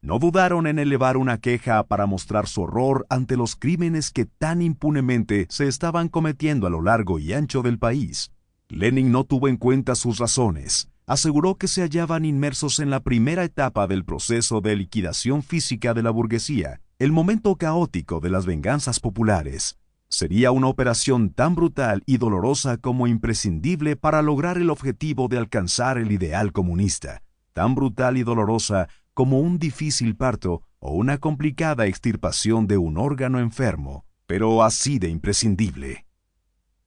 No dudaron en elevar una queja para mostrar su horror ante los crímenes que tan impunemente se estaban cometiendo a lo largo y ancho del país. Lenin no tuvo en cuenta sus razones. Aseguró que se hallaban inmersos en la primera etapa del proceso de liquidación física de la burguesía, el momento caótico de las venganzas populares. Sería una operación tan brutal y dolorosa como imprescindible para lograr el objetivo de alcanzar el ideal comunista tan brutal y dolorosa como un difícil parto o una complicada extirpación de un órgano enfermo, pero así de imprescindible.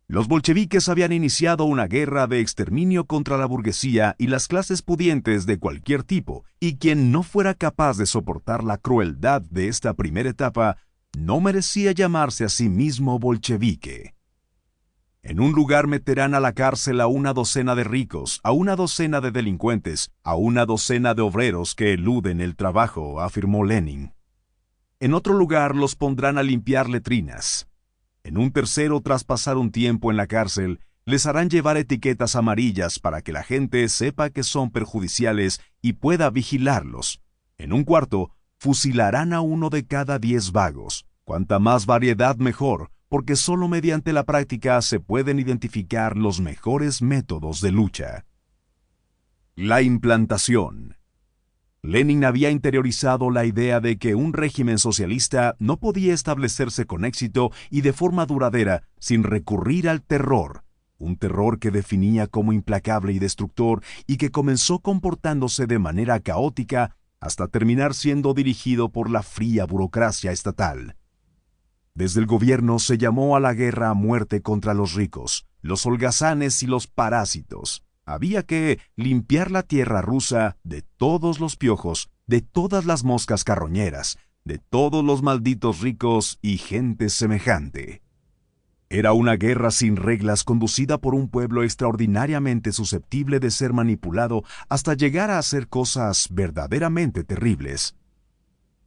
Los bolcheviques habían iniciado una guerra de exterminio contra la burguesía y las clases pudientes de cualquier tipo, y quien no fuera capaz de soportar la crueldad de esta primera etapa no merecía llamarse a sí mismo bolchevique. En un lugar meterán a la cárcel a una docena de ricos, a una docena de delincuentes, a una docena de obreros que eluden el trabajo, afirmó Lenin. En otro lugar los pondrán a limpiar letrinas. En un tercero, tras pasar un tiempo en la cárcel, les harán llevar etiquetas amarillas para que la gente sepa que son perjudiciales y pueda vigilarlos. En un cuarto, fusilarán a uno de cada diez vagos. Cuanta más variedad mejor, porque solo mediante la práctica se pueden identificar los mejores métodos de lucha. La implantación. Lenin había interiorizado la idea de que un régimen socialista no podía establecerse con éxito y de forma duradera sin recurrir al terror, un terror que definía como implacable y destructor y que comenzó comportándose de manera caótica hasta terminar siendo dirigido por la fría burocracia estatal. Desde el gobierno se llamó a la guerra a muerte contra los ricos, los holgazanes y los parásitos. Había que limpiar la tierra rusa de todos los piojos, de todas las moscas carroñeras, de todos los malditos ricos y gente semejante. Era una guerra sin reglas conducida por un pueblo extraordinariamente susceptible de ser manipulado hasta llegar a hacer cosas verdaderamente terribles.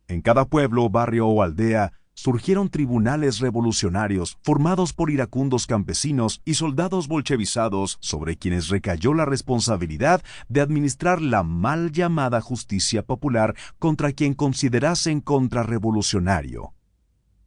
En cada pueblo, barrio o aldea surgieron tribunales revolucionarios formados por iracundos campesinos y soldados bolchevizados sobre quienes recayó la responsabilidad de administrar la mal llamada justicia popular contra quien considerasen contrarrevolucionario.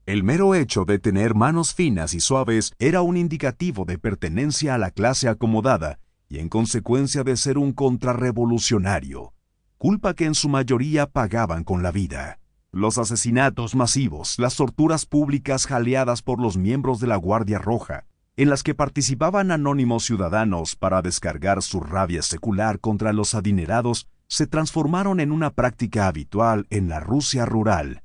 El mero hecho de tener manos finas y suaves era un indicativo de pertenencia a la clase acomodada y en consecuencia de ser un contrarrevolucionario, culpa que en su mayoría pagaban con la vida. Los asesinatos masivos, las torturas públicas jaleadas por los miembros de la Guardia Roja, en las que participaban anónimos ciudadanos para descargar su rabia secular contra los adinerados, se transformaron en una práctica habitual en la Rusia rural,